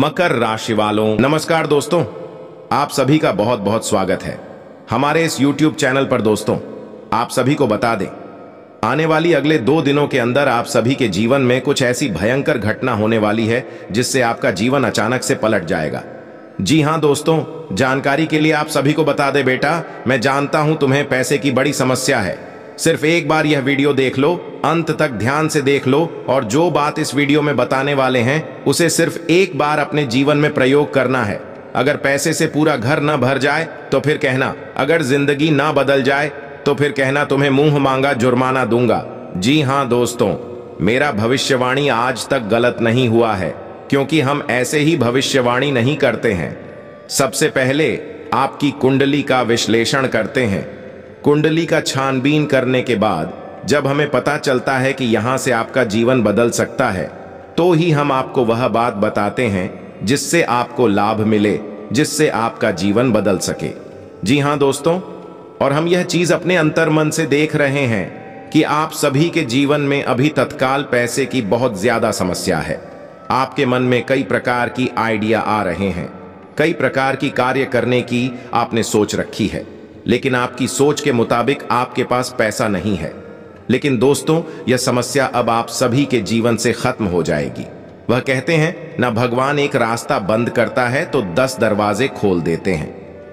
मकर राशि वालों नमस्कार दोस्तों आप सभी का बहुत बहुत स्वागत है हमारे इस YouTube चैनल पर दोस्तों आप सभी को बता दें आने वाली अगले दो दिनों के अंदर आप सभी के जीवन में कुछ ऐसी भयंकर घटना होने वाली है जिससे आपका जीवन अचानक से पलट जाएगा जी हाँ दोस्तों जानकारी के लिए आप सभी को बता दे बेटा मैं जानता हूं तुम्हें पैसे की बड़ी समस्या है सिर्फ एक बार यह वीडियो देख लो अंत तक ध्यान से देख लो और जो बात इस वीडियो में बताने वाले हैं उसे सिर्फ एक बार अपने जीवन में प्रयोग करना है अगर पैसे से पूरा घर न भर जाए तो फिर कहना अगर जिंदगी ना बदल जाए तो फिर कहना तुम्हें मुंह मांगा जुर्माना दूंगा जी हाँ दोस्तों मेरा भविष्यवाणी आज तक गलत नहीं हुआ है क्योंकि हम ऐसे ही भविष्यवाणी नहीं करते हैं सबसे पहले आपकी कुंडली का विश्लेषण करते हैं कुंडली का छानबीन करने के बाद जब हमें पता चलता है कि यहाँ से आपका जीवन बदल सकता है तो ही हम आपको वह बात बताते हैं जिससे आपको लाभ मिले जिससे आपका जीवन बदल सके जी हाँ दोस्तों और हम यह चीज़ अपने अंतर मन से देख रहे हैं कि आप सभी के जीवन में अभी तत्काल पैसे की बहुत ज़्यादा समस्या है आपके मन में कई प्रकार की आइडिया आ रहे हैं कई प्रकार की कार्य करने की आपने सोच रखी है लेकिन आपकी सोच के मुताबिक आपके पास पैसा नहीं है लेकिन दोस्तों यह समस्या अब आप सभी के जीवन से खत्म हो जाएगी वह कहते हैं ना भगवान एक रास्ता बंद करता है तो दस दरवाजे खोल देते हैं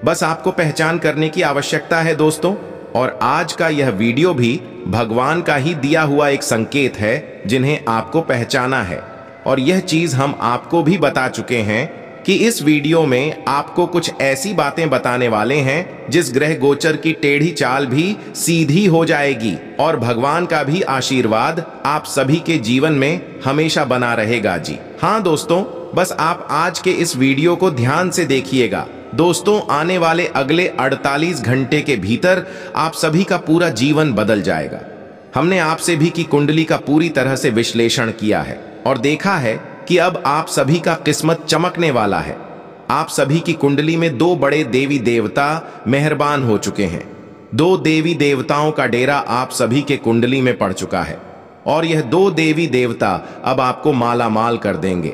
बस आपको पहचान करने की आवश्यकता है दोस्तों और आज का यह वीडियो भी भगवान का ही दिया हुआ एक संकेत है जिन्हें आपको पहचाना है और यह चीज हम आपको भी बता चुके हैं कि इस वीडियो में आपको कुछ ऐसी बातें बताने वाले हैं जिस ग्रह गोचर की टेढ़ी चाल भी सीधी हो जाएगी और भगवान का भी आशीर्वाद आप सभी के जीवन में हमेशा बना रहेगा जी हाँ दोस्तों बस आप आज के इस वीडियो को ध्यान से देखिएगा दोस्तों आने वाले अगले 48 घंटे के भीतर आप सभी का पूरा जीवन बदल जाएगा हमने आपसे भी की कुंडली का पूरी तरह से विश्लेषण किया है और देखा है कि अब आप सभी का किस्मत चमकने वाला है आप सभी की कुंडली में दो बड़े देवी देवता मेहरबान हो चुके हैं दो देवी देवताओं का डेरा आप सभी के कुंडली में पड़ चुका है और यह दो देवी देवता अब आपको माला माल कर देंगे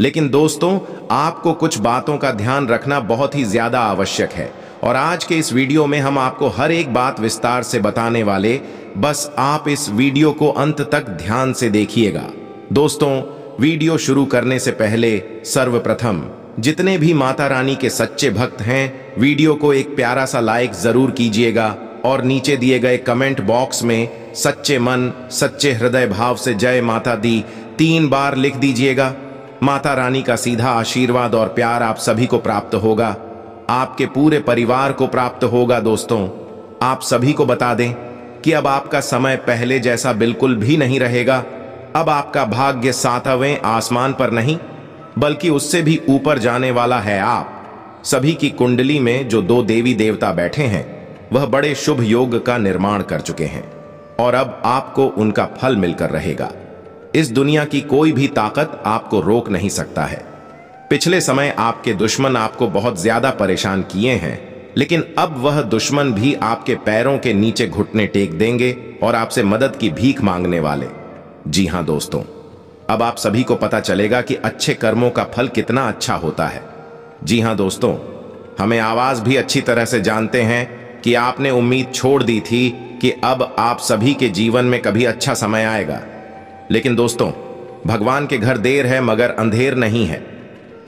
लेकिन दोस्तों आपको कुछ बातों का ध्यान रखना बहुत ही ज्यादा आवश्यक है और आज के इस वीडियो में हम आपको हर एक बात विस्तार से बताने वाले बस आप इस वीडियो को अंत तक ध्यान से देखिएगा दोस्तों वीडियो शुरू करने से पहले सर्वप्रथम जितने भी माता रानी के सच्चे भक्त हैं वीडियो को एक प्यारा सा लाइक जरूर कीजिएगा और नीचे दिए गए कमेंट बॉक्स में सच्चे मन सच्चे हृदय भाव से जय माता दी तीन बार लिख दीजिएगा माता रानी का सीधा आशीर्वाद और प्यार आप सभी को प्राप्त होगा आपके पूरे परिवार को प्राप्त होगा दोस्तों आप सभी को बता दें कि अब आपका समय पहले जैसा बिल्कुल भी नहीं रहेगा अब आपका भाग्य सातवें आसमान पर नहीं बल्कि उससे भी ऊपर जाने वाला है आप सभी की कुंडली में जो दो देवी देवता बैठे हैं वह बड़े शुभ योग का निर्माण कर चुके हैं और अब आपको उनका फल मिलकर रहेगा इस दुनिया की कोई भी ताकत आपको रोक नहीं सकता है पिछले समय आपके दुश्मन आपको बहुत ज्यादा परेशान किए हैं लेकिन अब वह दुश्मन भी आपके पैरों के नीचे घुटने टेक देंगे और आपसे मदद की भीख मांगने वाले जी हाँ दोस्तों अब आप सभी को पता चलेगा कि अच्छे कर्मों का फल कितना अच्छा होता है जी हाँ दोस्तों हमें आवाज़ भी अच्छी तरह से जानते हैं कि आपने उम्मीद छोड़ दी थी कि अब आप सभी के जीवन में कभी अच्छा समय आएगा लेकिन दोस्तों भगवान के घर देर है मगर अंधेर नहीं है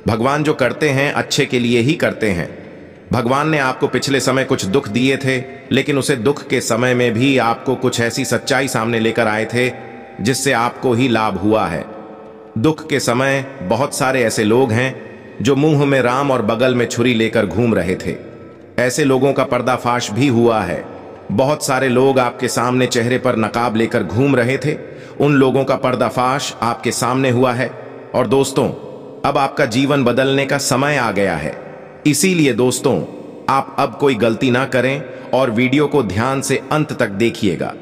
भगवान जो करते हैं अच्छे के लिए ही करते हैं भगवान ने आपको पिछले समय कुछ दुख दिए थे लेकिन उसे दुख के समय में भी आपको कुछ ऐसी सच्चाई सामने लेकर आए थे जिससे आपको ही लाभ हुआ है दुख के समय बहुत सारे ऐसे लोग हैं जो मुंह में राम और बगल में छुरी लेकर घूम रहे थे ऐसे लोगों का पर्दाफाश भी हुआ है बहुत सारे लोग आपके सामने चेहरे पर नकाब लेकर घूम रहे थे उन लोगों का पर्दाफाश आपके सामने हुआ है और दोस्तों अब आपका जीवन बदलने का समय आ गया है इसीलिए दोस्तों आप अब कोई गलती ना करें और वीडियो को ध्यान से अंत तक देखिएगा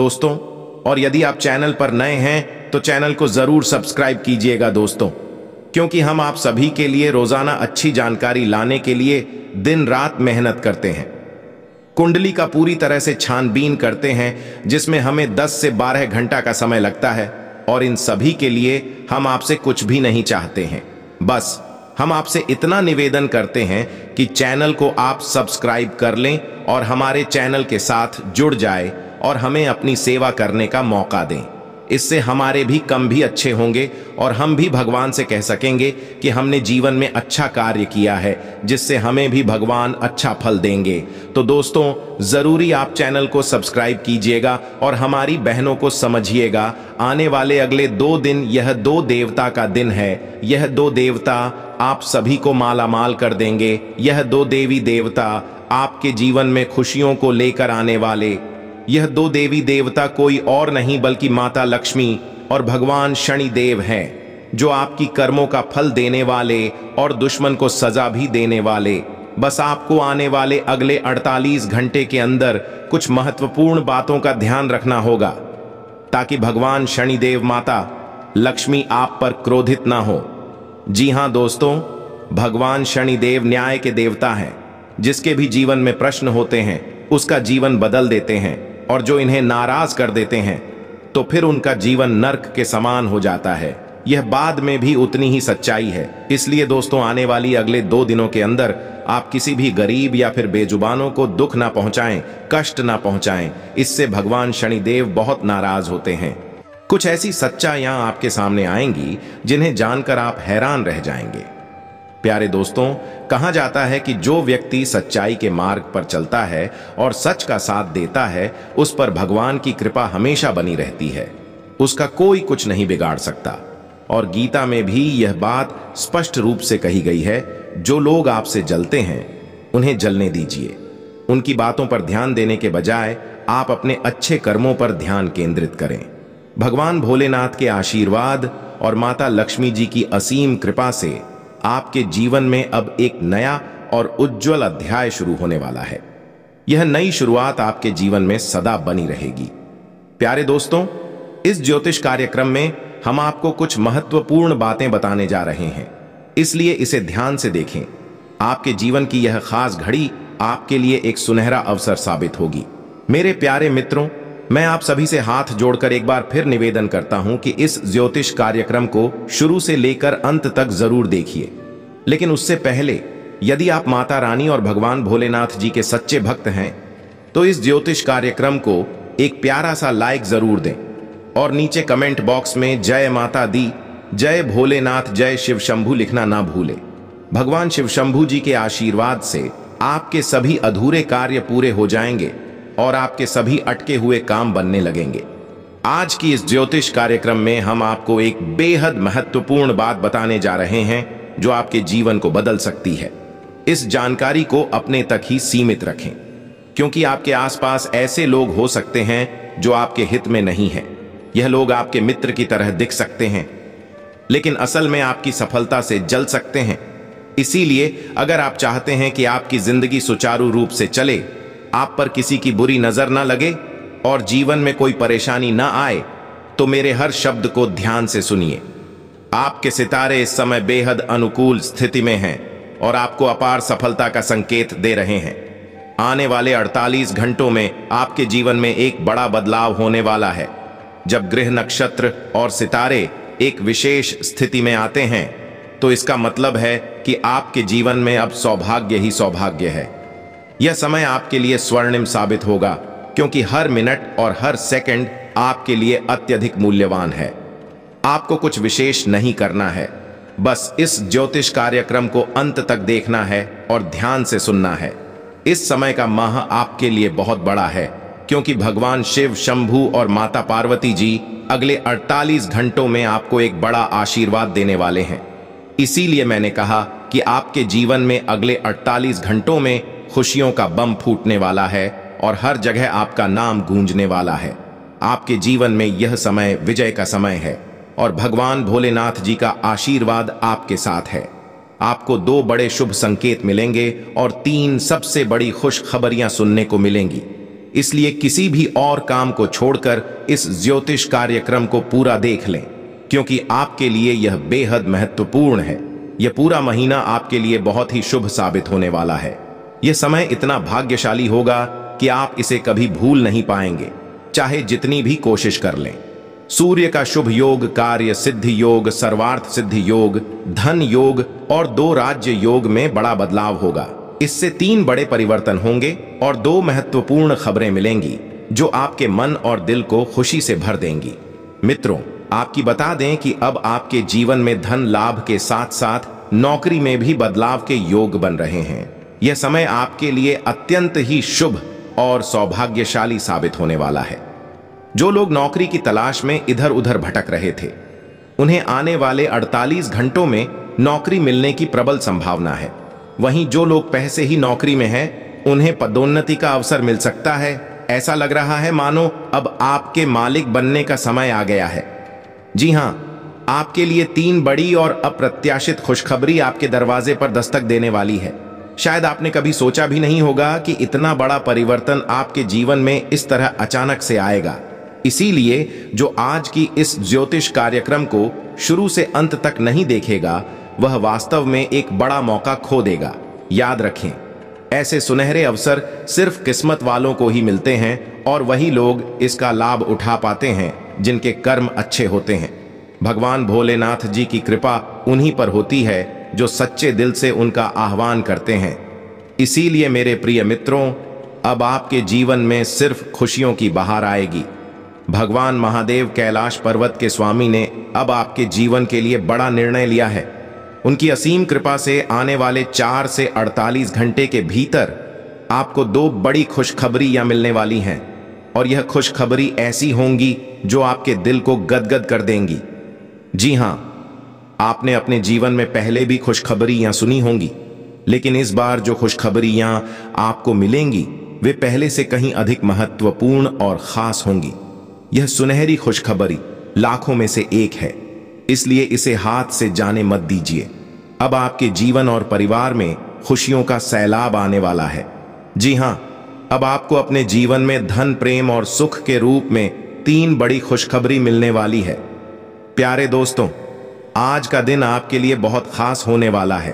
दोस्तों और यदि आप चैनल पर नए हैं तो चैनल को ज़रूर सब्सक्राइब कीजिएगा दोस्तों क्योंकि हम आप सभी के लिए रोज़ाना अच्छी जानकारी लाने के लिए दिन रात मेहनत करते हैं कुंडली का पूरी तरह से छानबीन करते हैं जिसमें हमें 10 से 12 घंटा का समय लगता है और इन सभी के लिए हम आपसे कुछ भी नहीं चाहते हैं बस हम आपसे इतना निवेदन करते हैं कि चैनल को आप सब्सक्राइब कर लें और हमारे चैनल के साथ जुड़ जाए और हमें अपनी सेवा करने का मौका दें इससे हमारे भी कम भी अच्छे होंगे और हम भी भगवान से कह सकेंगे कि हमने जीवन में अच्छा कार्य किया है जिससे हमें भी भगवान अच्छा फल देंगे तो दोस्तों ज़रूरी आप चैनल को सब्सक्राइब कीजिएगा और हमारी बहनों को समझिएगा आने वाले अगले दो दिन यह दो देवता का दिन है यह दो देवता आप सभी को माला माल कर देंगे यह दो देवी देवता आपके जीवन में खुशियों को लेकर आने वाले यह दो देवी देवता कोई और नहीं बल्कि माता लक्ष्मी और भगवान शनि देव हैं जो आपकी कर्मों का फल देने वाले और दुश्मन को सजा भी देने वाले बस आपको आने वाले अगले 48 घंटे के अंदर कुछ महत्वपूर्ण बातों का ध्यान रखना होगा ताकि भगवान शनिदेव माता लक्ष्मी आप पर क्रोधित ना हो जी हां दोस्तों भगवान शनिदेव न्याय के देवता हैं जिसके भी जीवन में प्रश्न होते हैं उसका जीवन बदल देते हैं और जो इन्हें नाराज कर देते हैं तो फिर उनका जीवन नर्क के समान हो जाता है यह बाद में भी उतनी ही सच्चाई है इसलिए दोस्तों आने वाली अगले दो दिनों के अंदर आप किसी भी गरीब या फिर बेजुबानों को दुख ना पहुंचाएं, कष्ट ना पहुंचाएं। इससे भगवान शनिदेव बहुत नाराज होते हैं कुछ ऐसी सच्चाइयां आपके सामने आएंगी जिन्हें जानकर आप हैरान रह जाएंगे प्यारे दोस्तों कहा जाता है कि जो व्यक्ति सच्चाई के मार्ग पर चलता है और सच का साथ देता है उस पर भगवान की कृपा हमेशा बनी रहती है उसका कोई कुछ नहीं बिगाड़ सकता और गीता में भी यह बात स्पष्ट रूप से कही गई है जो लोग आपसे जलते हैं उन्हें जलने दीजिए उनकी बातों पर ध्यान देने के बजाय आप अपने अच्छे कर्मों पर ध्यान केंद्रित करें भगवान भोलेनाथ के आशीर्वाद और माता लक्ष्मी जी की असीम कृपा से आपके जीवन में अब एक नया और उज्जवल अध्याय शुरू होने वाला है यह नई शुरुआत आपके जीवन में सदा बनी रहेगी प्यारे दोस्तों इस ज्योतिष कार्यक्रम में हम आपको कुछ महत्वपूर्ण बातें बताने जा रहे हैं इसलिए इसे ध्यान से देखें आपके जीवन की यह खास घड़ी आपके लिए एक सुनहरा अवसर साबित होगी मेरे प्यारे मित्रों मैं आप सभी से हाथ जोड़कर एक बार फिर निवेदन करता हूं कि इस ज्योतिष कार्यक्रम को शुरू से लेकर अंत तक जरूर देखिए लेकिन उससे पहले यदि आप माता रानी और भगवान भोलेनाथ जी के सच्चे भक्त हैं तो इस ज्योतिष कार्यक्रम को एक प्यारा सा लाइक जरूर दें और नीचे कमेंट बॉक्स में जय माता दी जय भोलेनाथ जय शिव शंभु लिखना ना भूले भगवान शिव शंभू जी के आशीर्वाद से आपके सभी अधूरे कार्य पूरे हो जाएंगे और आपके सभी अटके हुए काम बनने लगेंगे आज की इस ज्योतिष कार्यक्रम में हम आपको एक बेहद महत्वपूर्ण बात बताने जा रहे हैं जो आपके जीवन को बदल सकती है इस जानकारी को अपने तक ही सीमित रखें क्योंकि आपके आसपास ऐसे लोग हो सकते हैं जो आपके हित में नहीं है यह लोग आपके मित्र की तरह दिख सकते हैं लेकिन असल में आपकी सफलता से जल सकते हैं इसीलिए अगर आप चाहते हैं कि आपकी जिंदगी सुचारू रूप से चले आप पर किसी की बुरी नज़र ना लगे और जीवन में कोई परेशानी ना आए तो मेरे हर शब्द को ध्यान से सुनिए आपके सितारे इस समय बेहद अनुकूल स्थिति में हैं और आपको अपार सफलता का संकेत दे रहे हैं आने वाले 48 घंटों में आपके जीवन में एक बड़ा बदलाव होने वाला है जब गृह नक्षत्र और सितारे एक विशेष स्थिति में आते हैं तो इसका मतलब है कि आपके जीवन में अब सौभाग्य ही सौभाग्य है यह समय आपके लिए स्वर्णिम साबित होगा क्योंकि हर मिनट और हर सेकंड आपके लिए अत्यधिक मूल्यवान है आपको कुछ विशेष नहीं करना है बस इस ज्योतिष कार्यक्रम को अंत तक देखना है और ध्यान से सुनना है इस समय का माह आपके लिए बहुत बड़ा है क्योंकि भगवान शिव शंभू और माता पार्वती जी अगले 48 घंटों में आपको एक बड़ा आशीर्वाद देने वाले हैं इसीलिए मैंने कहा कि आपके जीवन में अगले 48 घंटों में खुशियों का बम फूटने वाला है और हर जगह आपका नाम गूंजने वाला है आपके जीवन में यह समय विजय का समय है और भगवान भोलेनाथ जी का आशीर्वाद आपके साथ है आपको दो बड़े शुभ संकेत मिलेंगे और तीन सबसे बड़ी खुशखबरियां सुनने को मिलेंगी इसलिए किसी भी और काम को छोड़कर इस ज्योतिष कार्यक्रम को पूरा देख लें क्योंकि आपके लिए यह बेहद महत्वपूर्ण है यह पूरा महीना आपके लिए बहुत ही शुभ साबित होने वाला है यह समय इतना भाग्यशाली होगा कि आप इसे कभी भूल नहीं पाएंगे चाहे जितनी भी कोशिश कर लें सूर्य का शुभ योग कार्य सिद्धि योग सर्वार्थ सिद्धि योग धन योग और दो राज्य योग में बड़ा बदलाव होगा इससे तीन बड़े परिवर्तन होंगे और दो महत्वपूर्ण खबरें मिलेंगी जो आपके मन और दिल को खुशी से भर देंगी मित्रों आपकी बता दें कि अब आपके जीवन में धन लाभ के साथ साथ नौकरी में भी बदलाव के योग बन रहे हैं यह समय आपके लिए अत्यंत ही शुभ और सौभाग्यशाली साबित होने वाला है जो लोग नौकरी की तलाश में इधर उधर भटक रहे थे उन्हें आने वाले 48 घंटों में नौकरी मिलने की प्रबल संभावना है वहीं जो लोग पैसे ही नौकरी में हैं उन्हें पदोन्नति का अवसर मिल सकता है ऐसा लग रहा है मानो अब आपके मालिक बनने का समय आ गया है जी हाँ आपके लिए तीन बड़ी और अप्रत्याशित खुशखबरी आपके दरवाजे पर दस्तक देने वाली है शायद आपने कभी सोचा भी नहीं होगा कि इतना बड़ा परिवर्तन आपके जीवन में इस तरह अचानक से आएगा इसीलिए जो आज की इस ज्योतिष कार्यक्रम को शुरू से अंत तक नहीं देखेगा वह वास्तव में एक बड़ा मौका खो देगा याद रखें ऐसे सुनहरे अवसर सिर्फ किस्मत वालों को ही मिलते हैं और वही लोग इसका लाभ उठा पाते हैं जिनके कर्म अच्छे होते हैं भगवान भोलेनाथ जी की कृपा उन्हीं पर होती है जो सच्चे दिल से उनका आह्वान करते हैं इसीलिए मेरे प्रिय मित्रों अब आपके जीवन में सिर्फ खुशियों की बहार आएगी भगवान महादेव कैलाश पर्वत के स्वामी ने अब आपके जीवन के लिए बड़ा निर्णय लिया है उनकी असीम कृपा से आने वाले चार से अड़तालीस घंटे के भीतर आपको दो बड़ी खुशखबरी या मिलने वाली हैं और यह खुशखबरी ऐसी होंगी जो आपके दिल को गदगद कर देंगी जी हां आपने अपने जीवन में पहले भी खुशखबरियां सुनी होंगी लेकिन इस बार जो खुशखबरियां आपको मिलेंगी वे पहले से कहीं अधिक महत्वपूर्ण और खास होंगी यह सुनहरी खुशखबरी लाखों में से एक है इसलिए इसे हाथ से जाने मत दीजिए अब आपके जीवन और परिवार में खुशियों का सैलाब आने वाला है जी हां अब आपको अपने जीवन में धन प्रेम और सुख के रूप में तीन बड़ी खुशखबरी मिलने वाली है प्यारे दोस्तों आज का दिन आपके लिए बहुत खास होने वाला है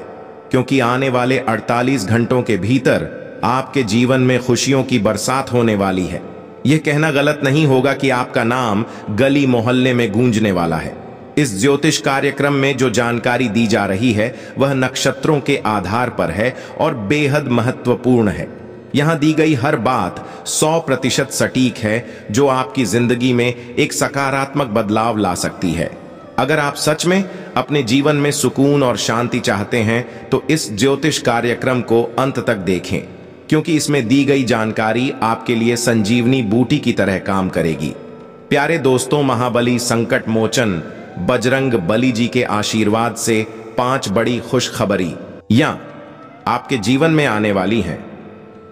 क्योंकि आने वाले 48 घंटों के भीतर आपके जीवन में खुशियों की बरसात होने वाली है यह कहना गलत नहीं होगा कि आपका नाम गली मोहल्ले में गूंजने वाला है इस ज्योतिष कार्यक्रम में जो जानकारी दी जा रही है वह नक्षत्रों के आधार पर है और बेहद महत्वपूर्ण है यहाँ दी गई हर बात 100 प्रतिशत सटीक है जो आपकी जिंदगी में एक सकारात्मक बदलाव ला सकती है अगर आप सच में अपने जीवन में सुकून और शांति चाहते हैं तो इस ज्योतिष कार्यक्रम को अंत तक देखें क्योंकि इसमें दी गई जानकारी आपके लिए संजीवनी बूटी की तरह काम करेगी प्यारे दोस्तों महाबली संकट मोचन बजरंग बली जी के आशीर्वाद से पांच बड़ी खुशखबरी या आपके जीवन में आने वाली हैं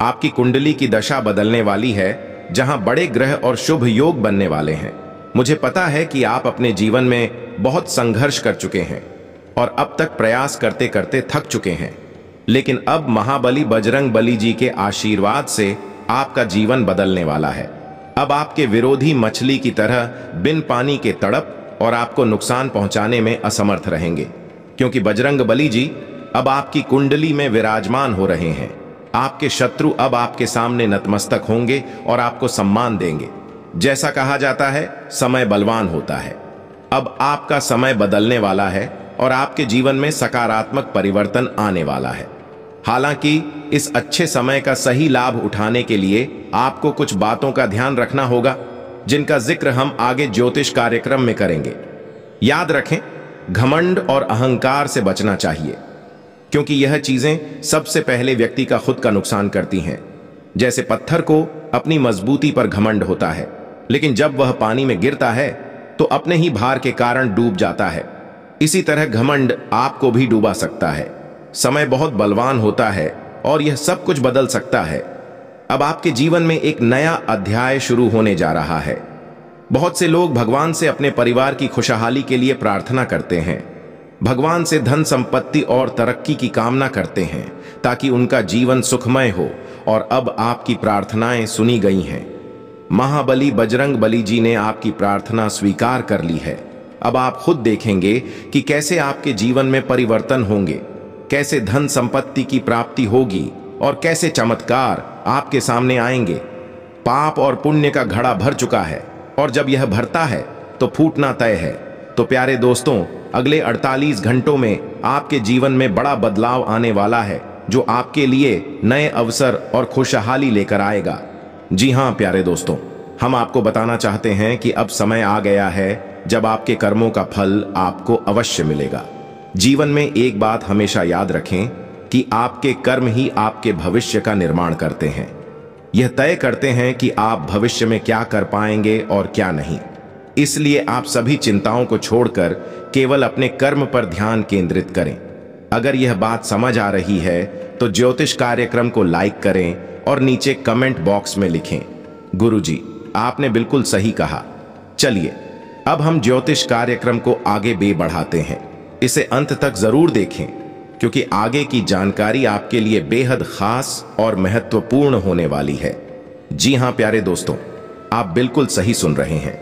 आपकी कुंडली की दशा बदलने वाली है जहां बड़े ग्रह और शुभ योग बनने वाले हैं मुझे पता है कि आप अपने जीवन में बहुत संघर्ष कर चुके हैं और अब तक प्रयास करते करते थक चुके हैं लेकिन अब महाबली बजरंग बली जी के आशीर्वाद से आपका जीवन बदलने वाला है अब आपके विरोधी मछली की तरह बिन पानी के तड़प और आपको नुकसान पहुंचाने में असमर्थ रहेंगे क्योंकि बजरंग बली जी अब आपकी कुंडली में विराजमान हो रहे हैं आपके शत्रु अब आपके सामने नतमस्तक होंगे और आपको सम्मान देंगे जैसा कहा जाता है समय बलवान होता है अब आपका समय बदलने वाला है और आपके जीवन में सकारात्मक परिवर्तन आने वाला है हालांकि इस अच्छे समय का सही लाभ उठाने के लिए आपको कुछ बातों का ध्यान रखना होगा जिनका जिक्र हम आगे ज्योतिष कार्यक्रम में करेंगे याद रखें घमंड और अहंकार से बचना चाहिए क्योंकि यह चीजें सबसे पहले व्यक्ति का खुद का नुकसान करती हैं जैसे पत्थर को अपनी मजबूती पर घमंड होता है लेकिन जब वह पानी में गिरता है तो अपने ही भार के कारण डूब जाता है इसी तरह घमंड आपको भी डूबा सकता है समय बहुत बलवान होता है और यह सब कुछ बदल सकता है अब आपके जीवन में एक नया अध्याय शुरू होने जा रहा है बहुत से लोग भगवान से अपने परिवार की खुशहाली के लिए प्रार्थना करते हैं भगवान से धन संपत्ति और तरक्की की कामना करते हैं ताकि उनका जीवन सुखमय हो और अब आपकी प्रार्थनाएं सुनी गई हैं महाबली बजरंग बली जी ने आपकी प्रार्थना स्वीकार कर ली है अब आप खुद देखेंगे कि कैसे आपके जीवन में परिवर्तन होंगे कैसे धन संपत्ति की प्राप्ति होगी और कैसे चमत्कार आपके सामने आएंगे पाप और पुण्य का घड़ा भर चुका है और जब यह भरता है तो फूटना तय है तो प्यारे दोस्तों अगले 48 घंटों में आपके जीवन में बड़ा बदलाव आने वाला है जो आपके लिए नए अवसर और खुशहाली लेकर आएगा जी हाँ प्यारे दोस्तों हम आपको बताना चाहते हैं कि अब समय आ गया है जब आपके कर्मों का फल आपको अवश्य मिलेगा जीवन में एक बात हमेशा याद रखें कि आपके कर्म ही आपके भविष्य का निर्माण करते हैं यह तय करते हैं कि आप भविष्य में क्या कर पाएंगे और क्या नहीं इसलिए आप सभी चिंताओं को छोड़कर केवल अपने कर्म पर ध्यान केंद्रित करें अगर यह बात समझ आ रही है तो ज्योतिष कार्यक्रम को लाइक करें और नीचे कमेंट बॉक्स में लिखें गुरुजी आपने बिल्कुल सही कहा चलिए अब हम ज्योतिष कार्यक्रम को आगे बे बढ़ाते हैं इसे अंत तक जरूर देखें क्योंकि आगे की जानकारी आपके लिए बेहद खास और महत्वपूर्ण होने वाली है जी हां प्यारे दोस्तों आप बिल्कुल सही सुन रहे हैं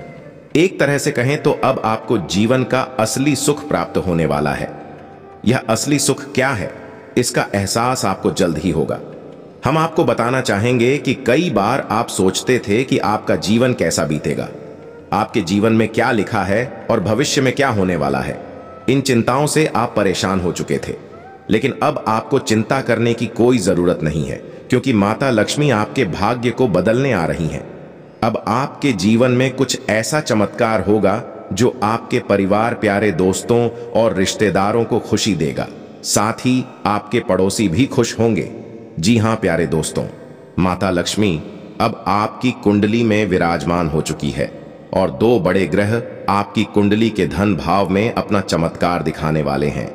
एक तरह से कहें तो अब आपको जीवन का असली सुख प्राप्त होने वाला है यह असली सुख क्या है इसका एहसास आपको जल्द ही होगा हम आपको बताना चाहेंगे कि कई बार आप सोचते थे कि आपका जीवन कैसा बीतेगा आपके जीवन में क्या लिखा है और भविष्य में क्या होने वाला है इन चिंताओं से आप परेशान हो चुके थे लेकिन अब आपको चिंता करने की कोई जरूरत नहीं है क्योंकि माता लक्ष्मी आपके भाग्य को बदलने आ रही हैं अब आपके जीवन में कुछ ऐसा चमत्कार होगा जो आपके परिवार प्यारे दोस्तों और रिश्तेदारों को खुशी देगा साथ ही आपके पड़ोसी भी खुश होंगे जी हाँ प्यारे दोस्तों माता लक्ष्मी अब आपकी कुंडली में विराजमान हो चुकी है और दो बड़े ग्रह आपकी कुंडली के धन भाव में अपना चमत्कार दिखाने वाले हैं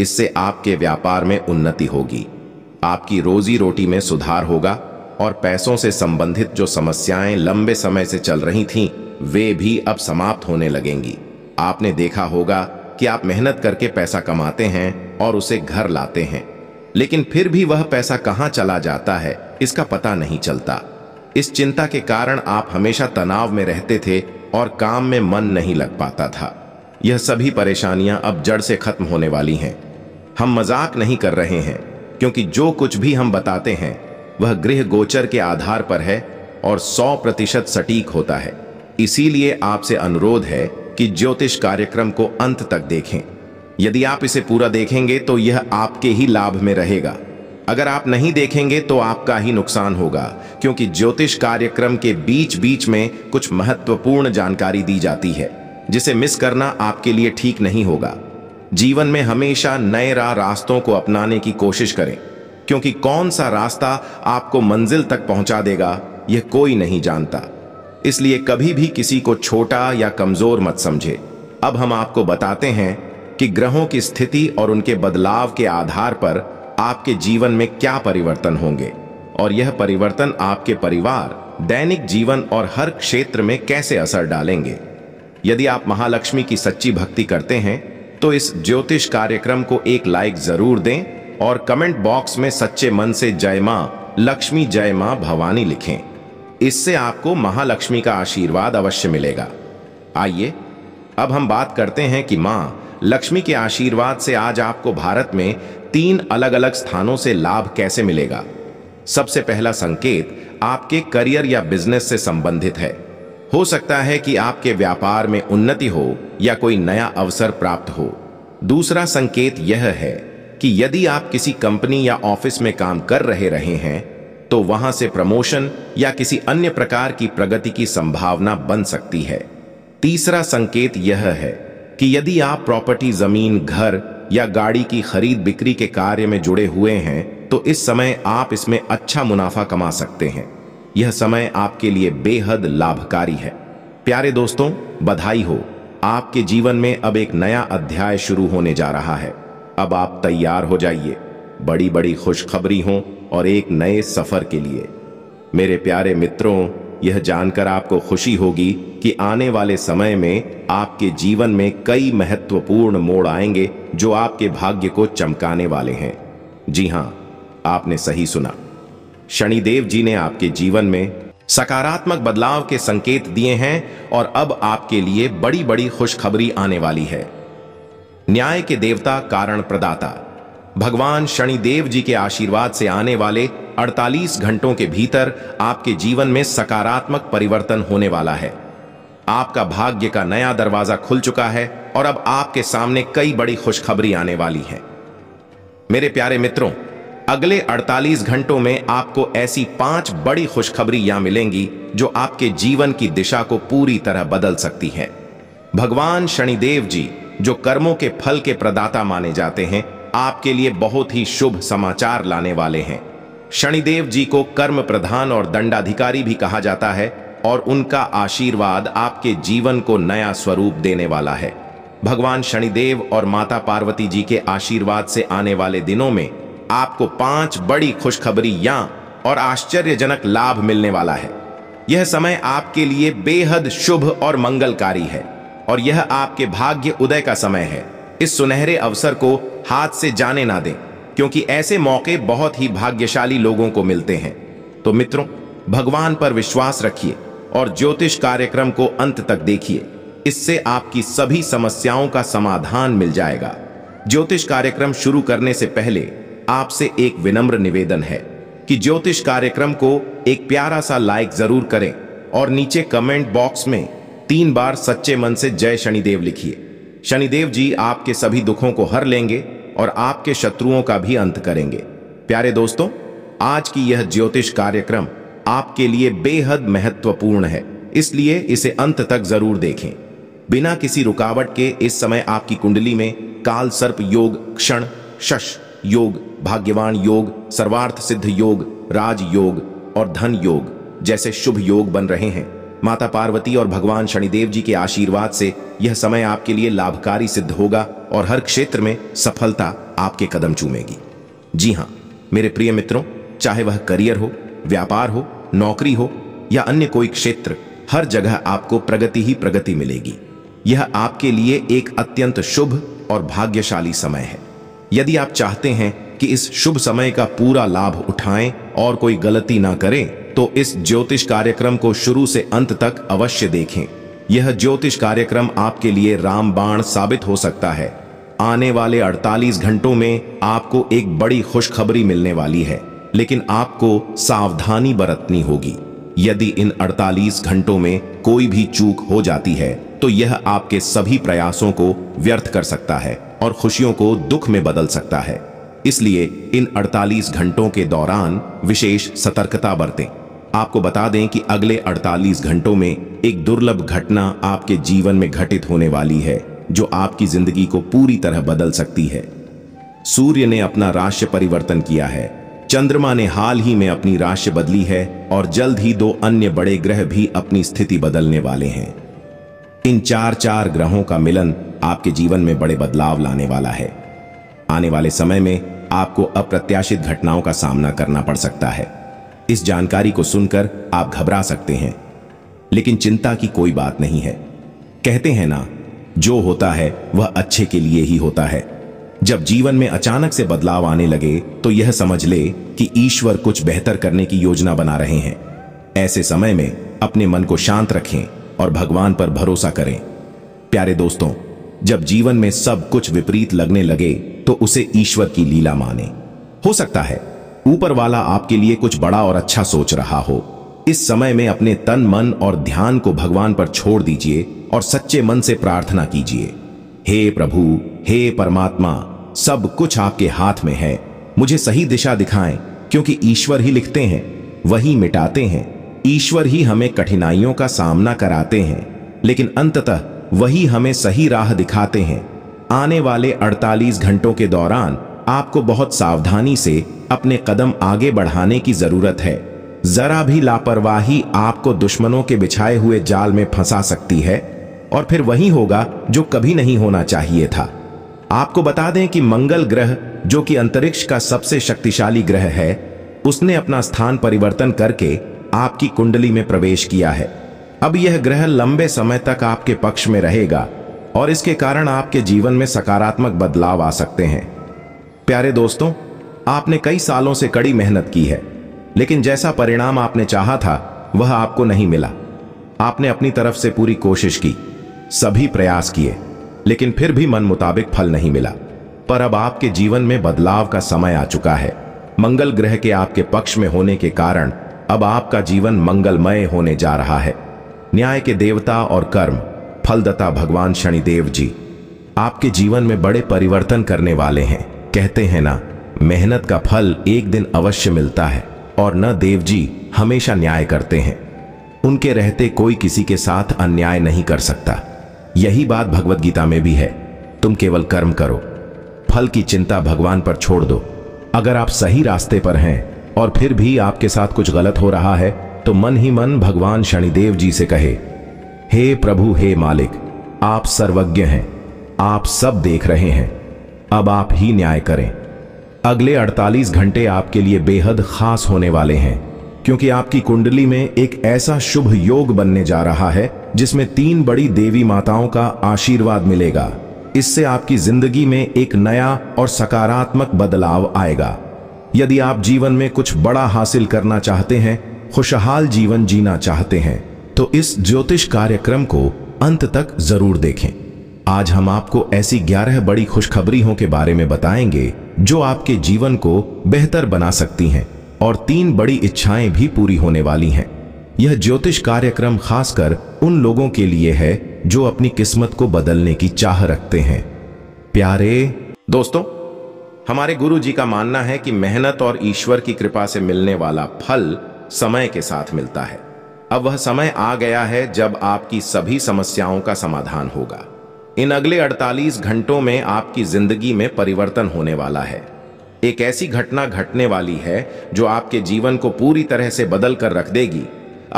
इससे आपके व्यापार में उन्नति होगी आपकी रोजी रोटी में सुधार होगा और पैसों से संबंधित जो समस्याएं लंबे समय से चल रही थीं, वे भी अब समाप्त होने लगेंगी आपने देखा होगा कि आप मेहनत करके पैसा कमाते हैं और उसे घर लाते हैं लेकिन फिर भी वह पैसा कहां चला जाता है इसका पता नहीं चलता इस चिंता के कारण आप हमेशा तनाव में रहते थे और काम में मन नहीं लग पाता था यह सभी परेशानियां अब जड़ से खत्म होने वाली हैं हम मजाक नहीं कर रहे हैं क्योंकि जो कुछ भी हम बताते हैं वह गृह गोचर के आधार पर है और 100 प्रतिशत सटीक होता है इसीलिए आपसे अनुरोध है कि ज्योतिष कार्यक्रम को अंत तक देखें यदि आप इसे पूरा देखेंगे तो यह आपके ही लाभ में रहेगा अगर आप नहीं देखेंगे तो आपका ही नुकसान होगा क्योंकि ज्योतिष कार्यक्रम के बीच बीच में कुछ महत्वपूर्ण जानकारी दी जाती है जिसे मिस करना आपके लिए ठीक नहीं होगा जीवन में हमेशा नए राह रास्तों को अपनाने की कोशिश करें क्योंकि कौन सा रास्ता आपको मंजिल तक पहुंचा देगा यह कोई नहीं जानता इसलिए कभी भी किसी को छोटा या कमजोर मत समझे अब हम आपको बताते हैं कि ग्रहों की स्थिति और उनके बदलाव के आधार पर आपके जीवन में क्या परिवर्तन होंगे और यह परिवर्तन आपके परिवार दैनिक जीवन और हर क्षेत्र में कैसे असर डालेंगे यदि आप महालक्ष्मी की सच्ची भक्ति करते हैं तो इस ज्योतिष कार्यक्रम को एक लाइक जरूर दें और कमेंट बॉक्स में सच्चे मन से जय माँ लक्ष्मी जय माँ भवानी लिखें इससे आपको महालक्ष्मी का आशीर्वाद अवश्य मिलेगा आइए अब हम बात करते हैं कि माँ लक्ष्मी के आशीर्वाद से आज आपको भारत में तीन अलग अलग स्थानों से लाभ कैसे मिलेगा सबसे पहला संकेत आपके करियर या बिजनेस से संबंधित है हो सकता है कि आपके व्यापार में उन्नति हो या कोई नया अवसर प्राप्त हो दूसरा संकेत यह है कि यदि आप किसी कंपनी या ऑफिस में काम कर रहे रहे हैं तो वहां से प्रमोशन या किसी अन्य प्रकार की प्रगति की संभावना बन सकती है तीसरा संकेत यह है कि यदि आप प्रॉपर्टी जमीन घर या गाड़ी की खरीद बिक्री के कार्य में जुड़े हुए हैं तो इस समय आप इसमें अच्छा मुनाफा कमा सकते हैं यह समय आपके लिए बेहद लाभकारी है प्यारे दोस्तों बधाई हो आपके जीवन में अब एक नया अध्याय शुरू होने जा रहा है अब आप तैयार हो जाइए बड़ी बड़ी खुशखबरी हो और एक नए सफर के लिए मेरे प्यारे मित्रों यह जानकर आपको खुशी होगी कि आने वाले समय में आपके जीवन में कई महत्वपूर्ण मोड़ आएंगे जो आपके भाग्य को चमकाने वाले हैं जी हाँ आपने सही सुना शनिदेव जी ने आपके जीवन में सकारात्मक बदलाव के संकेत दिए हैं और अब आपके लिए बड़ी बड़ी खुशखबरी आने वाली है न्याय के देवता कारण प्रदाता भगवान शनिदेव जी के आशीर्वाद से आने वाले 48 घंटों के भीतर आपके जीवन में सकारात्मक परिवर्तन होने वाला है आपका भाग्य का नया दरवाजा खुल चुका है और अब आपके सामने कई बड़ी खुशखबरी आने वाली है मेरे प्यारे मित्रों अगले 48 घंटों में आपको ऐसी पांच बड़ी खुशखबरी यहां मिलेंगी जो आपके जीवन की दिशा को पूरी तरह बदल सकती है भगवान शनिदेव जी जो कर्मों के फल के प्रदाता माने जाते हैं आपके लिए बहुत ही शुभ समाचार लाने वाले हैं शनिदेव जी को कर्म प्रधान और दंडाधिकारी भी कहा जाता है और उनका आशीर्वाद आपके जीवन को नया स्वरूप देने वाला है भगवान शनिदेव और माता पार्वती जी के आशीर्वाद से आने वाले दिनों में आपको पांच बड़ी खुशखबरी या और आश्चर्यजनक लाभ मिलने वाला है यह समय आपके लिए बेहद शुभ और मंगलकारी है और यह आपके भाग्य उदय का समय है इस सुनहरे अवसर को हाथ से जाने ना दें क्योंकि ऐसे मौके बहुत ही भाग्यशाली लोगों को मिलते हैं तो मित्रों भगवान पर विश्वास रखिए और ज्योतिष कार्यक्रम को अंत तक देखिए इससे आपकी सभी समस्याओं का समाधान मिल जाएगा ज्योतिष कार्यक्रम शुरू करने से पहले आपसे एक विनम्र निवेदन है कि ज्योतिष कार्यक्रम को एक प्यारा सा लाइक जरूर करें और नीचे कमेंट बॉक्स में तीन बार सच्चे मन से जय शनिदेव लिखिए शनिदेव जी आपके सभी दुखों को हर लेंगे और आपके शत्रुओं का भी अंत करेंगे प्यारे दोस्तों आज की यह ज्योतिष कार्यक्रम आपके लिए बेहद महत्वपूर्ण है इसलिए इसे अंत तक जरूर देखें बिना किसी रुकावट के इस समय आपकी कुंडली में काल सर्प योग क्षण शश योग भाग्यवान योग सर्वार्थ सिद्ध योग राज योग और धन योग जैसे शुभ योग बन रहे हैं माता पार्वती और भगवान शनिदेव जी के आशीर्वाद से यह समय आपके लिए लाभकारी सिद्ध होगा और हर क्षेत्र में सफलता आपके कदम चूमेगी जी हाँ मेरे प्रिय मित्रों चाहे वह करियर हो व्यापार हो नौकरी हो या अन्य कोई क्षेत्र हर जगह आपको प्रगति ही प्रगति मिलेगी यह आपके लिए एक अत्यंत शुभ और भाग्यशाली समय है यदि आप चाहते हैं कि इस शुभ समय का पूरा लाभ उठाएं और कोई गलती ना करें तो इस ज्योतिष कार्यक्रम को शुरू से अंत तक अवश्य देखें यह ज्योतिष कार्यक्रम आपके लिए रामबाण साबित हो सकता है आने वाले 48 घंटों में आपको एक बड़ी खुशखबरी मिलने वाली है लेकिन आपको सावधानी बरतनी होगी यदि इन 48 घंटों में कोई भी चूक हो जाती है तो यह आपके सभी प्रयासों को व्यर्थ कर सकता है और खुशियों को दुख में बदल सकता है इसलिए इन 48 घंटों के दौरान विशेष सतर्कता बरतें आपको बता दें कि अगले 48 घंटों में एक दुर्लभ घटना आपके जीवन में घटित होने वाली है जो आपकी जिंदगी को पूरी तरह बदल सकती है सूर्य ने अपना राश्य परिवर्तन किया है चंद्रमा ने हाल ही में अपनी राशि बदली है और जल्द ही दो अन्य बड़े ग्रह भी अपनी स्थिति बदलने वाले हैं इन चार चार ग्रहों का मिलन आपके जीवन में बड़े बदलाव लाने वाला है आने वाले समय में आपको अप्रत्याशित घटनाओं का सामना करना पड़ सकता है इस जानकारी को सुनकर आप घबरा सकते हैं लेकिन चिंता की कोई बात नहीं है कहते हैं ना जो होता है वह अच्छे के लिए ही होता है जब जीवन में अचानक से बदलाव आने लगे तो यह समझ ले कि ईश्वर कुछ बेहतर करने की योजना बना रहे हैं ऐसे समय में अपने मन को शांत रखें और भगवान पर भरोसा करें प्यारे दोस्तों जब जीवन में सब कुछ विपरीत लगने लगे तो उसे ईश्वर की लीला माने हो सकता है ऊपर वाला आपके लिए कुछ बड़ा और अच्छा सोच रहा हो इस समय में अपने तन मन और ध्यान को भगवान पर छोड़ दीजिए और सच्चे मन से प्रार्थना कीजिए हे प्रभु हे परमात्मा सब कुछ आपके हाथ में है मुझे सही दिशा दिखाएं क्योंकि ईश्वर ही लिखते हैं वही मिटाते हैं ईश्वर ही हमें कठिनाइयों का सामना कराते हैं लेकिन अंततः वही हमें सही राह दिखाते हैं आने वाले 48 घंटों के दौरान आपको बहुत सावधानी से अपने कदम आगे बढ़ाने की जरूरत है जरा भी लापरवाही आपको दुश्मनों के बिछाए हुए जाल में फंसा सकती है और फिर वही होगा जो कभी नहीं होना चाहिए था आपको बता दें कि मंगल ग्रह जो कि अंतरिक्ष का सबसे शक्तिशाली ग्रह है उसने अपना स्थान परिवर्तन करके आपकी कुंडली में प्रवेश किया है अब यह ग्रह लंबे समय तक आपके पक्ष में रहेगा और इसके कारण आपके जीवन में सकारात्मक बदलाव आ सकते हैं प्यारे दोस्तों आपने कई सालों से कड़ी मेहनत की है लेकिन जैसा परिणाम आपने चाहा था वह आपको नहीं मिला आपने अपनी तरफ से पूरी कोशिश की सभी प्रयास किए लेकिन फिर भी मन मुताबिक फल नहीं मिला पर अब आपके जीवन में बदलाव का समय आ चुका है मंगल ग्रह के आपके पक्ष में होने के कारण अब आपका जीवन मंगलमय होने जा रहा है न्याय के देवता और कर्म फलदता भगवान शनिदेव जी आपके जीवन में बड़े परिवर्तन करने वाले हैं कहते हैं ना मेहनत का फल एक दिन अवश्य मिलता है और न देव जी हमेशा न्याय करते हैं उनके रहते कोई किसी के साथ अन्याय नहीं कर सकता यही बात भगवत गीता में भी है तुम केवल कर्म करो फल की चिंता भगवान पर छोड़ दो अगर आप सही रास्ते पर हैं और फिर भी आपके साथ कुछ गलत हो रहा है तो मन ही मन भगवान शनिदेव जी से कहे हे प्रभु हे मालिक आप सर्वज्ञ हैं आप सब देख रहे हैं अब आप ही न्याय करें अगले 48 घंटे आपके लिए बेहद खास होने वाले हैं क्योंकि आपकी कुंडली में एक ऐसा शुभ योग बनने जा रहा है जिसमें तीन बड़ी देवी माताओं का आशीर्वाद मिलेगा इससे आपकी जिंदगी में एक नया और सकारात्मक बदलाव आएगा यदि आप जीवन में कुछ बड़ा हासिल करना चाहते हैं खुशहाल जीवन जीना चाहते हैं तो इस ज्योतिष कार्यक्रम को अंत तक जरूर देखें आज हम आपको ऐसी ग्यारह बड़ी खुशखबरियों के बारे में बताएंगे जो आपके जीवन को बेहतर बना सकती हैं और तीन बड़ी इच्छाएं भी पूरी होने वाली हैं यह ज्योतिष कार्यक्रम खासकर उन लोगों के लिए है जो अपनी किस्मत को बदलने की चाह रखते हैं प्यारे दोस्तों हमारे गुरु जी का मानना है कि मेहनत और ईश्वर की कृपा से मिलने वाला फल समय के साथ मिलता है अब वह समय आ गया है जब आपकी सभी समस्याओं का समाधान होगा इन अगले 48 घंटों में आपकी जिंदगी में परिवर्तन होने वाला है एक ऐसी घटना घटने वाली है जो आपके जीवन को पूरी तरह से बदल कर रख देगी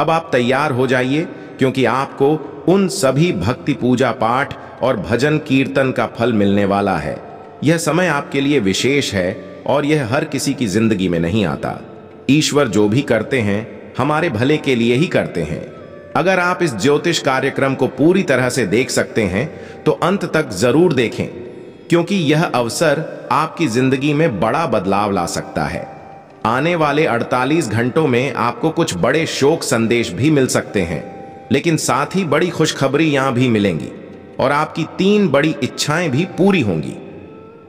अब आप तैयार हो जाइए क्योंकि आपको उन सभी भक्ति पूजा पाठ और भजन कीर्तन का फल मिलने वाला है यह समय आपके लिए विशेष है और यह हर किसी की जिंदगी में नहीं आता ईश्वर जो भी करते हैं हमारे भले के लिए ही करते हैं अगर आप इस ज्योतिष कार्यक्रम को पूरी तरह से देख सकते हैं तो अंत तक जरूर देखें क्योंकि यह अवसर आपकी जिंदगी में बड़ा बदलाव ला सकता है आने वाले 48 घंटों में आपको कुछ बड़े शोक संदेश भी मिल सकते हैं लेकिन साथ ही बड़ी खुशखबरी यहां भी मिलेंगी और आपकी तीन बड़ी इच्छाएं भी पूरी होंगी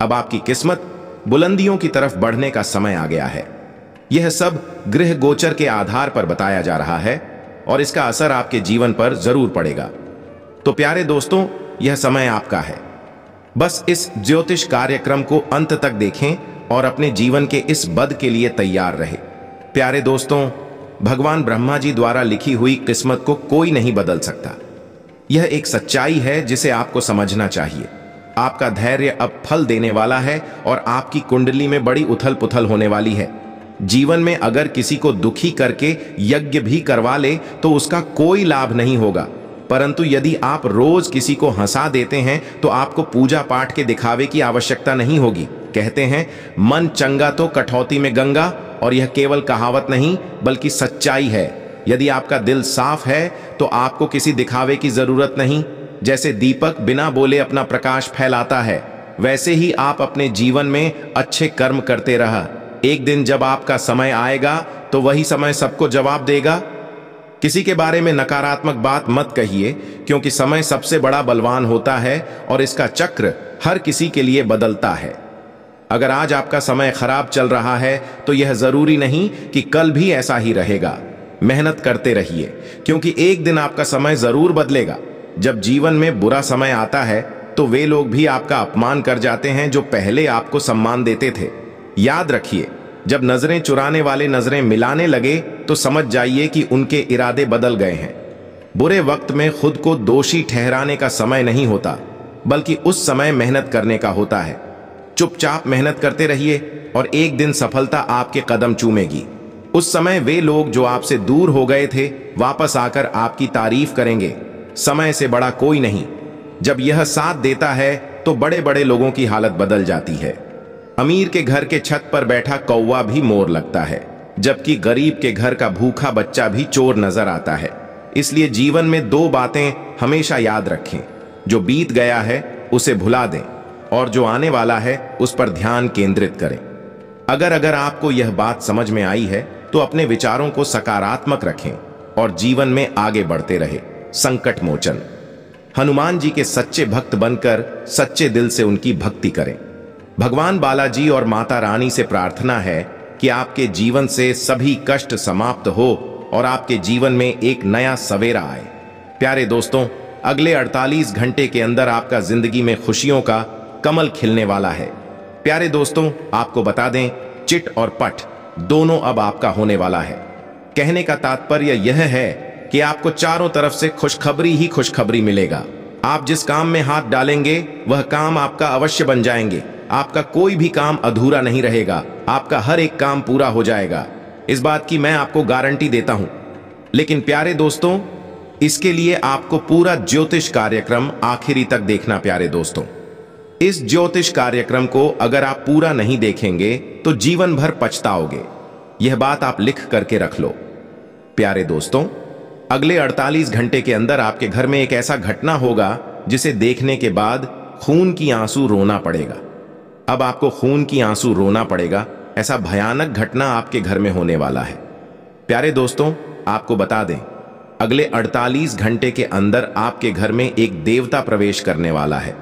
अब आपकी किस्मत बुलंदियों की तरफ बढ़ने का समय आ गया है यह सब गृह गोचर के आधार पर बताया जा रहा है और इसका असर आपके जीवन पर जरूर पड़ेगा तो प्यारे दोस्तों यह समय आपका है बस इस ज्योतिष कार्यक्रम को अंत तक देखें और अपने जीवन के इस बद के लिए तैयार रहे प्यारे दोस्तों भगवान ब्रह्मा जी द्वारा लिखी हुई किस्मत को कोई नहीं बदल सकता यह एक सच्चाई है जिसे आपको समझना चाहिए आपका धैर्य अब फल देने वाला है और आपकी कुंडली में बड़ी उथल पुथल होने वाली है जीवन में अगर किसी को दुखी करके यज्ञ भी करवा ले तो उसका कोई लाभ नहीं होगा परंतु यदि आप रोज किसी को हंसा देते हैं तो आपको पूजा पाठ के दिखावे की आवश्यकता नहीं होगी कहते हैं मन चंगा तो कठौती में गंगा और यह केवल कहावत नहीं बल्कि सच्चाई है यदि आपका दिल साफ है तो आपको किसी दिखावे की जरूरत नहीं जैसे दीपक बिना बोले अपना प्रकाश फैलाता है वैसे ही आप अपने जीवन में अच्छे कर्म करते रहा एक दिन जब आपका समय आएगा तो वही समय सबको जवाब देगा किसी के बारे में नकारात्मक बात मत कहिए क्योंकि समय सबसे बड़ा बलवान होता है और इसका चक्र हर किसी के लिए बदलता है अगर आज आपका समय खराब चल रहा है तो यह जरूरी नहीं कि कल भी ऐसा ही रहेगा मेहनत करते रहिए क्योंकि एक दिन आपका समय जरूर बदलेगा जब जीवन में बुरा समय आता है तो वे लोग भी आपका अपमान कर जाते हैं जो पहले आपको सम्मान देते थे याद रखिए जब नजरें चुराने वाले नजरें मिलाने लगे तो समझ जाइए कि उनके इरादे बदल गए हैं बुरे वक्त में खुद को दोषी ठहराने का समय नहीं होता बल्कि उस समय मेहनत करने का होता है चुपचाप मेहनत करते रहिए और एक दिन सफलता आपके कदम चूमेगी उस समय वे लोग जो आपसे दूर हो गए थे वापस आकर आपकी तारीफ करेंगे समय से बड़ा कोई नहीं जब यह साथ देता है तो बड़े बड़े लोगों की हालत बदल जाती है अमीर के घर के छत पर बैठा कौवा भी मोर लगता है जबकि गरीब के घर का भूखा बच्चा भी चोर नजर आता है इसलिए जीवन में दो बातें हमेशा याद रखें जो बीत गया है उसे भुला दें और जो आने वाला है उस पर ध्यान केंद्रित करें अगर अगर आपको यह बात समझ में आई है तो अपने विचारों को सकारात्मक रखें और जीवन में आगे बढ़ते रहे संकट मोचन हनुमान जी के सच्चे भक्त बनकर सच्चे दिल से उनकी भक्ति करें भगवान बालाजी और माता रानी से प्रार्थना है कि आपके जीवन से सभी कष्ट समाप्त हो और आपके जीवन में एक नया सवेरा आए प्यारे दोस्तों अगले 48 घंटे के अंदर आपका जिंदगी में खुशियों का कमल खिलने वाला है प्यारे दोस्तों आपको बता दें चिट और पट दोनों अब आपका होने वाला है कहने का तात्पर्य यह है कि आपको चारों तरफ से खुशखबरी ही खुशखबरी मिलेगा आप जिस काम में हाथ डालेंगे वह काम आपका अवश्य बन जाएंगे आपका कोई भी काम अधूरा नहीं रहेगा आपका हर एक काम पूरा हो जाएगा इस बात की मैं आपको गारंटी देता हूं लेकिन प्यारे दोस्तों इसके लिए आपको पूरा ज्योतिष कार्यक्रम आखिरी तक देखना प्यारे दोस्तों इस ज्योतिष कार्यक्रम को अगर आप पूरा नहीं देखेंगे तो जीवन भर पछताओगे यह बात आप लिख करके रख लो प्यारे दोस्तों अगले 48 घंटे के अंदर आपके घर में एक ऐसा घटना होगा जिसे देखने के बाद खून की आंसू रोना पड़ेगा अब आपको खून की आंसू रोना पड़ेगा ऐसा भयानक घटना आपके घर में होने वाला है प्यारे दोस्तों आपको बता दें अगले 48 घंटे के अंदर आपके घर में एक देवता प्रवेश करने वाला है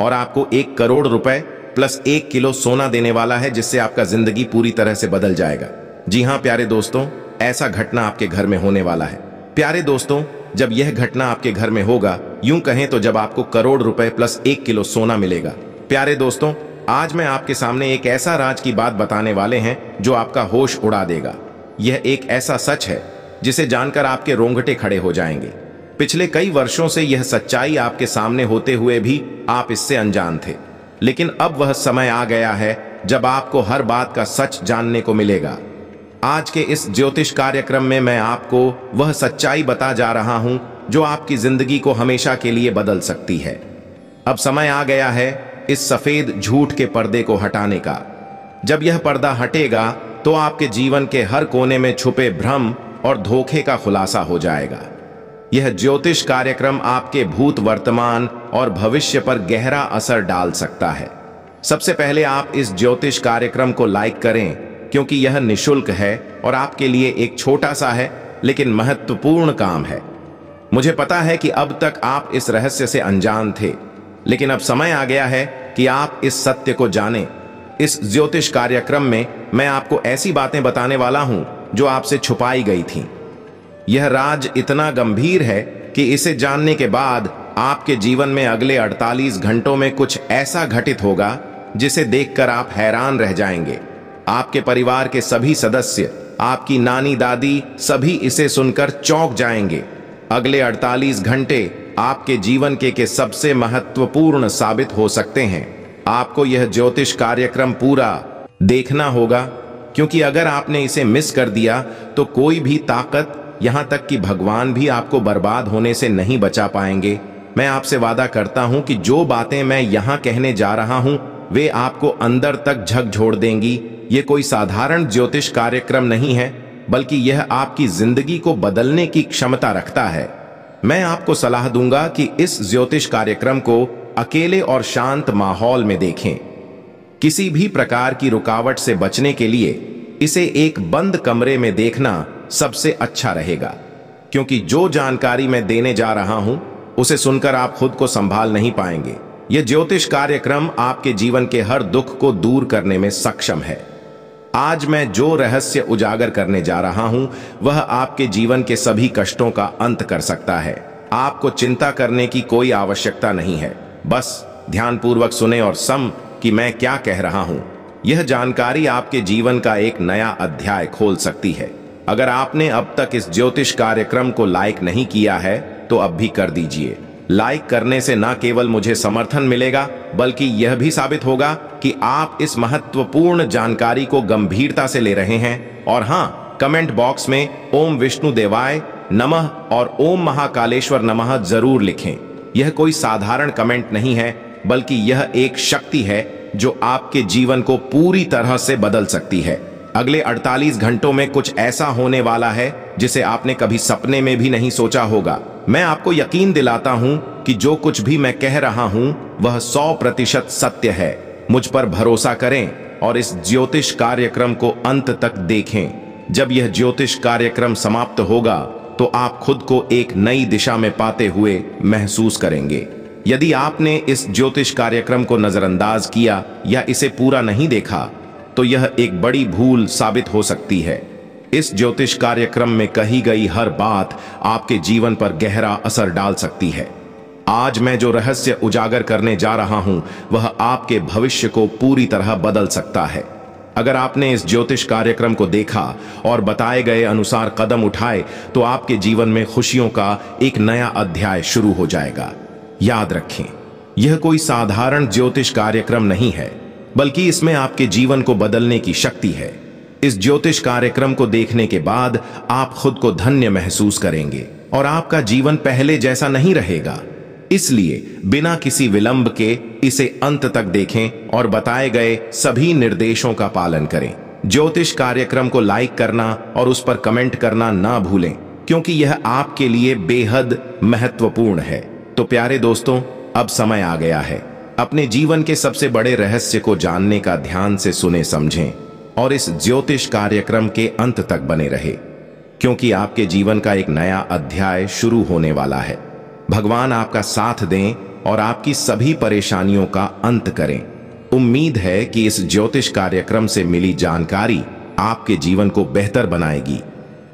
और आपको एक करोड़ रुपए प्लस एक किलो सोना देने वाला है जिससे आपका जिंदगी पूरी तरह से बदल जाएगा जी हाँ प्यारे दोस्तों ऐसा घटना आपके घर में होने वाला है प्यारे दोस्तों जब यह घटना आपके घर में होगा यूं कहें तो जब आपको करोड़ रुपए प्लस एक किलो सोना मिलेगा प्यारे दोस्तों आज मैं आपके सामने एक ऐसा राज की बात बताने वाले हैं जो आपका होश उड़ा देगा यह एक ऐसा सच है जिसे जानकर आपके रोंगटे खड़े हो जाएंगे पिछले कई वर्षों से यह सच्चाई आपके सामने होते हुए भी आप इससे अनजान थे लेकिन अब वह समय आ गया है जब आपको हर बात का सच जानने को मिलेगा आज के इस ज्योतिष कार्यक्रम में मैं आपको वह सच्चाई बता जा रहा हूं जो आपकी जिंदगी को हमेशा के लिए बदल सकती है अब समय आ गया है इस सफ़ेद झूठ के पर्दे को हटाने का जब यह पर्दा हटेगा तो आपके जीवन के हर कोने में छुपे भ्रम और धोखे का खुलासा हो जाएगा यह ज्योतिष कार्यक्रम आपके भूत वर्तमान और भविष्य पर गहरा असर डाल सकता है सबसे पहले आप इस ज्योतिष कार्यक्रम को लाइक करें क्योंकि यह निशुल्क है और आपके लिए एक छोटा सा है लेकिन महत्वपूर्ण काम है मुझे पता है कि अब तक आप इस रहस्य से अनजान थे लेकिन अब समय आ गया है कि आप इस सत्य को जानें। इस ज्योतिष कार्यक्रम में मैं आपको ऐसी बातें बताने वाला हूं जो आपसे छुपाई गई थीं। यह राज इतना गंभीर है कि इसे जानने के बाद आपके जीवन में अगले 48 घंटों में कुछ ऐसा घटित होगा जिसे देखकर आप हैरान रह जाएंगे आपके परिवार के सभी सदस्य आपकी नानी दादी सभी इसे सुनकर चौंक जाएंगे अगले 48 घंटे आपके जीवन के के सबसे महत्वपूर्ण साबित हो सकते हैं आपको यह ज्योतिष कार्यक्रम पूरा देखना होगा क्योंकि अगर आपने इसे मिस कर दिया तो कोई भी ताकत यहां तक कि भगवान भी आपको बर्बाद होने से नहीं बचा पाएंगे मैं आपसे वादा करता हूं कि जो बातें मैं यहां कहने जा रहा हूं वे आपको अंदर तक झकझोड़ देंगी ये कोई साधारण ज्योतिष कार्यक्रम नहीं है बल्कि यह आपकी जिंदगी को बदलने की क्षमता रखता है मैं आपको सलाह दूंगा कि इस ज्योतिष कार्यक्रम को अकेले और शांत माहौल में देखें किसी भी प्रकार की रुकावट से बचने के लिए इसे एक बंद कमरे में देखना सबसे अच्छा रहेगा क्योंकि जो जानकारी मैं देने जा रहा हूं उसे सुनकर आप खुद को संभाल नहीं पाएंगे यह ज्योतिष कार्यक्रम आपके जीवन के हर दुख को दूर करने में सक्षम है आज मैं जो रहस्य उजागर करने जा रहा हूं वह आपके जीवन के सभी कष्टों का अंत कर सकता है आपको चिंता करने की कोई आवश्यकता नहीं है बस ध्यानपूर्वक सुने और सम कि मैं क्या कह रहा हूं यह जानकारी आपके जीवन का एक नया अध्याय खोल सकती है अगर आपने अब तक इस ज्योतिष कार्यक्रम को लाइक नहीं किया है तो अब भी कर दीजिए लाइक करने से न केवल मुझे समर्थन मिलेगा बल्कि यह भी साबित होगा कि आप इस महत्वपूर्ण जानकारी को गंभीरता से ले रहे हैं और हाँ कमेंट बॉक्स में ओम विष्णु देवाय नमः और ओम महाकालेश्वर नमः जरूर लिखें यह कोई साधारण कमेंट नहीं है बल्कि यह एक शक्ति है जो आपके जीवन को पूरी तरह से बदल सकती है अगले 48 घंटों में कुछ ऐसा होने वाला है जिसे आपने कभी सपने में भी नहीं सोचा होगा मैं आपको यकीन दिलाता हूं कि जो कुछ भी मैं कह रहा हूं वह सौ प्रतिशत सत्य है मुझ पर भरोसा करें और इस ज्योतिष कार्यक्रम को अंत तक देखें जब यह ज्योतिष कार्यक्रम समाप्त होगा तो आप खुद को एक नई दिशा में पाते हुए महसूस करेंगे यदि आपने इस ज्योतिष कार्यक्रम को नजरअंदाज किया या इसे पूरा नहीं देखा तो यह एक बड़ी भूल साबित हो सकती है इस ज्योतिष कार्यक्रम में कही गई हर बात आपके जीवन पर गहरा असर डाल सकती है आज मैं जो रहस्य उजागर करने जा रहा हूं वह आपके भविष्य को पूरी तरह बदल सकता है अगर आपने इस ज्योतिष कार्यक्रम को देखा और बताए गए अनुसार कदम उठाए तो आपके जीवन में खुशियों का एक नया अध्याय शुरू हो जाएगा याद रखें यह कोई साधारण ज्योतिष कार्यक्रम नहीं है बल्कि इसमें आपके जीवन को बदलने की शक्ति है इस ज्योतिष कार्यक्रम को देखने के बाद आप खुद को धन्य महसूस करेंगे और आपका जीवन पहले जैसा नहीं रहेगा इसलिए बिना किसी विलंब के इसे अंत तक देखें और बताए गए सभी निर्देशों का पालन करें ज्योतिष कार्यक्रम को लाइक करना और उस पर कमेंट करना ना भूलें क्योंकि यह आपके लिए बेहद महत्वपूर्ण है तो प्यारे दोस्तों अब समय आ गया है अपने जीवन के सबसे बड़े रहस्य को जानने का ध्यान से सुने समझें और इस ज्योतिष कार्यक्रम के अंत तक बने रहे क्योंकि आपके जीवन का एक नया अध्याय शुरू होने वाला है भगवान आपका साथ दें और आपकी सभी परेशानियों का अंत करें उम्मीद है कि इस ज्योतिष कार्यक्रम से मिली जानकारी आपके जीवन को बेहतर बनाएगी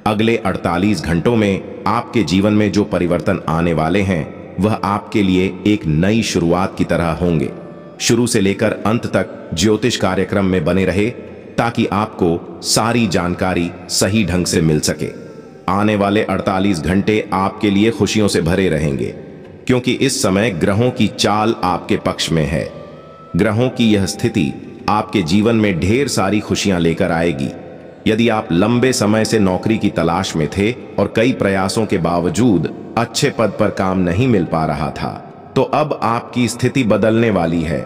अगले 48 घंटों में आपके जीवन में जो परिवर्तन आने वाले हैं वह आपके लिए एक नई शुरुआत की तरह होंगे शुरू से लेकर अंत तक ज्योतिष कार्यक्रम में बने रहे ताकि आपको सारी जानकारी सही ढंग से मिल सके आने वाले 48 घंटे आपके लिए खुशियों से भरे रहेंगे क्योंकि इस समय ग्रहों की चाल आपके पक्ष में है ग्रहों की यह स्थिति आपके जीवन में ढेर सारी खुशियां लेकर आएगी यदि आप लंबे समय से नौकरी की तलाश में थे और कई प्रयासों के बावजूद अच्छे पद पर काम नहीं मिल पा रहा था तो अब आपकी स्थिति बदलने वाली है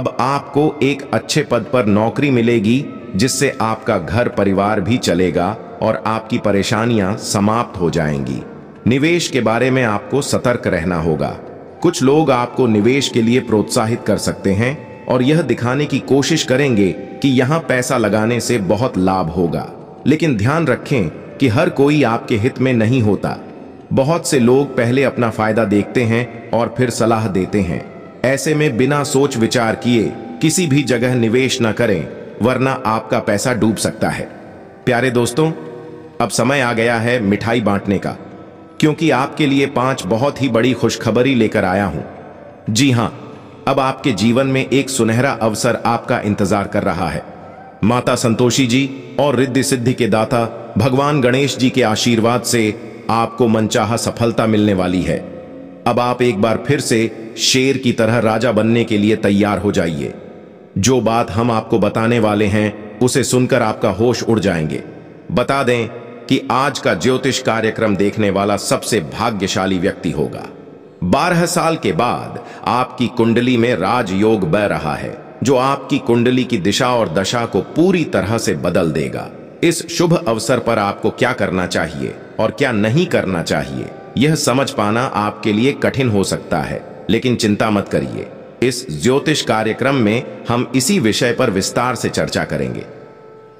अब आपको एक अच्छे पद पर नौकरी मिलेगी जिससे आपका घर परिवार भी चलेगा और आपकी परेशानियां समाप्त हो जाएंगी निवेश के बारे में आपको सतर्क रहना होगा कुछ लोग आपको निवेश के लिए प्रोत्साहित कर सकते हैं और यह दिखाने की कोशिश करेंगे कि यहाँ पैसा लगाने से बहुत लाभ होगा लेकिन ध्यान रखें कि हर कोई आपके हित में नहीं होता बहुत से लोग पहले अपना फायदा देखते हैं और फिर सलाह देते हैं ऐसे में बिना सोच विचार किए किसी भी जगह निवेश न करें वरना आपका पैसा डूब सकता है प्यारे दोस्तों अब समय आ गया है मिठाई बांटने का क्योंकि आपके लिए पांच बहुत ही बड़ी खुशखबरी लेकर आया हूं जी हां अब आपके जीवन में एक सुनहरा अवसर आपका इंतजार कर रहा है माता संतोषी जी और रिद्धि सिद्धि के दाता भगवान गणेश जी के आशीर्वाद से आपको मनचाहा सफलता मिलने वाली है अब आप एक बार फिर से शेर की तरह राजा बनने के लिए तैयार हो जाइए जो बात हम आपको बताने वाले हैं उसे सुनकर आपका होश उड़ जाएंगे बता दें कि आज का ज्योतिष कार्यक्रम देखने वाला सबसे भाग्यशाली व्यक्ति होगा बारह साल के बाद आपकी कुंडली में राजयोग बह रहा है जो आपकी कुंडली की दिशा और दशा को पूरी तरह से बदल देगा इस शुभ अवसर पर आपको क्या करना चाहिए और क्या नहीं करना चाहिए यह समझ पाना आपके लिए कठिन हो सकता है लेकिन चिंता मत करिए इस ज्योतिष कार्यक्रम में हम इसी विषय पर विस्तार से चर्चा करेंगे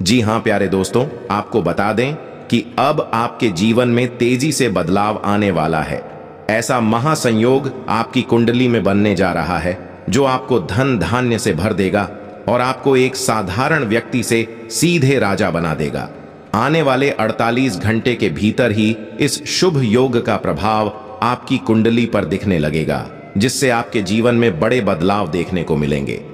जी हां प्यारे दोस्तों आपको बता दें कि अब आपके जीवन में तेजी से बदलाव आने वाला है ऐसा महासंयोग आपकी कुंडली में बनने जा रहा है जो आपको धन धान्य से भर देगा और आपको एक साधारण व्यक्ति से सीधे राजा बना देगा आने वाले 48 घंटे के भीतर ही इस शुभ योग का प्रभाव आपकी कुंडली पर दिखने लगेगा जिससे आपके जीवन में बड़े बदलाव देखने को मिलेंगे